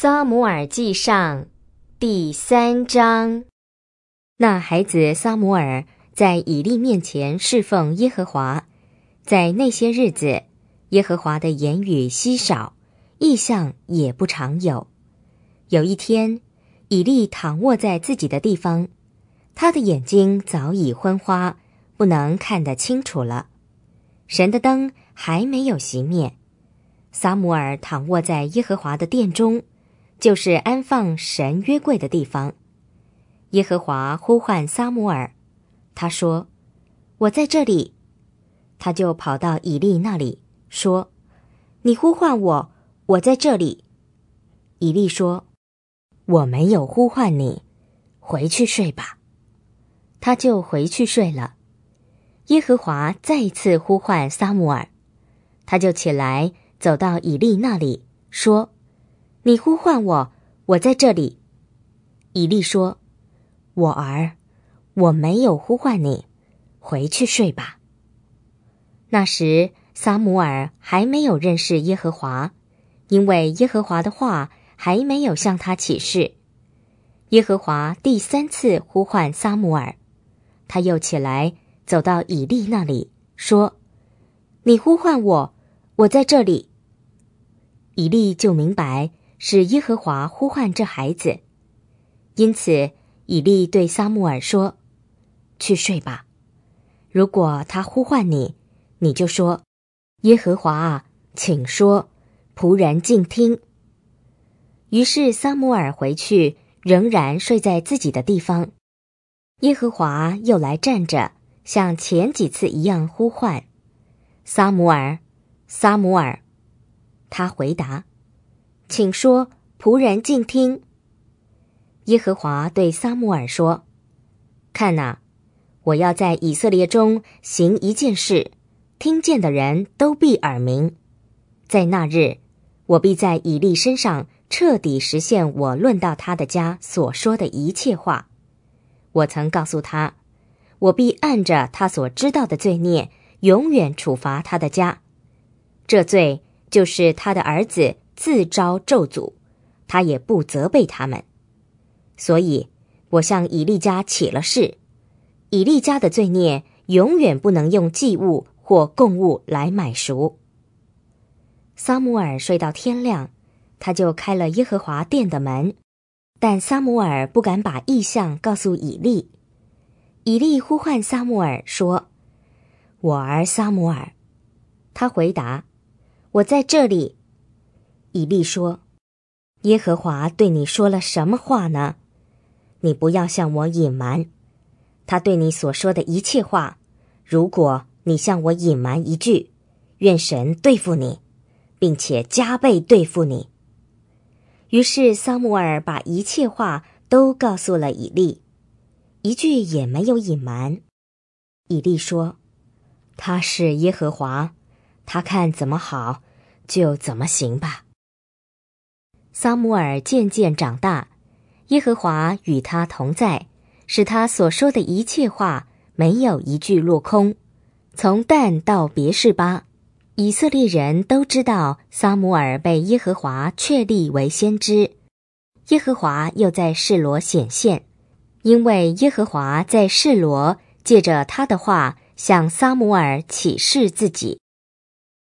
撒母耳记上，第三章。那孩子撒母耳在以利面前侍奉耶和华，在那些日子，耶和华的言语稀少，意象也不常有。有一天，以利躺卧在自己的地方，他的眼睛早已昏花，不能看得清楚了。神的灯还没有熄灭。撒母耳躺卧在耶和华的殿中。就是安放神约柜的地方。耶和华呼唤撒母耳，他说：“我在这里。”他就跑到以利那里说：“你呼唤我，我在这里。”以利说：“我没有呼唤你，回去睡吧。”他就回去睡了。耶和华再一次呼唤撒母耳，他就起来走到以利那里说。你呼唤我，我在这里。”以利说，“我儿，我没有呼唤你，回去睡吧。”那时，撒母耳还没有认识耶和华，因为耶和华的话还没有向他启示。耶和华第三次呼唤撒母耳，他又起来走到以利那里，说：“你呼唤我，我在这里。”以利就明白。是耶和华呼唤这孩子，因此以利对撒母耳说：“去睡吧，如果他呼唤你，你就说：‘耶和华啊，请说，仆人静听。’于是撒母尔回去，仍然睡在自己的地方。耶和华又来站着，像前几次一样呼唤：‘撒母尔，撒母尔。”他回答。”请说，仆人静听。耶和华对撒母耳说：“看哪，我要在以色列中行一件事，听见的人都必耳鸣。在那日，我必在以利身上彻底实现我论到他的家所说的一切话。我曾告诉他，我必按着他所知道的罪孽，永远处罚他的家。这罪就是他的儿子。”自招咒诅，他也不责备他们，所以，我向以利家起了誓：以利家的罪孽永远不能用祭物或供物来买赎。撒姆尔睡到天亮，他就开了耶和华殿的门，但撒姆尔不敢把意向告诉以利。以利呼唤撒姆尔说：“我儿撒姆尔。”他回答：“我在这里。”以利说：“耶和华对你说了什么话呢？你不要向我隐瞒。他对你所说的一切话，如果你向我隐瞒一句，愿神对付你，并且加倍对付你。”于是，桑母尔把一切话都告诉了以利，一句也没有隐瞒。以利说：“他是耶和华，他看怎么好，就怎么行吧。”撒母耳渐渐长大，耶和华与他同在，使他所说的一切话没有一句落空。从旦到别是巴，以色列人都知道撒母耳被耶和华确立为先知。耶和华又在示罗显现，因为耶和华在示罗借着他的话向撒母耳启示自己。